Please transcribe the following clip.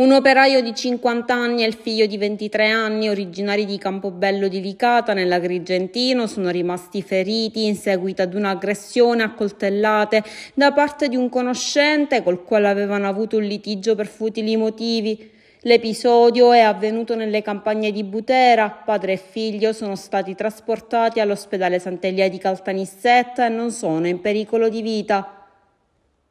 Un operaio di 50 anni e il figlio di 23 anni, originari di Campobello di Licata, nell'Agrigentino, sono rimasti feriti in seguito ad un'aggressione a coltellate da parte di un conoscente col quale avevano avuto un litigio per futili motivi. L'episodio è avvenuto nelle campagne di Butera. Padre e figlio sono stati trasportati all'ospedale Sant'Elia di Caltanissetta e non sono in pericolo di vita.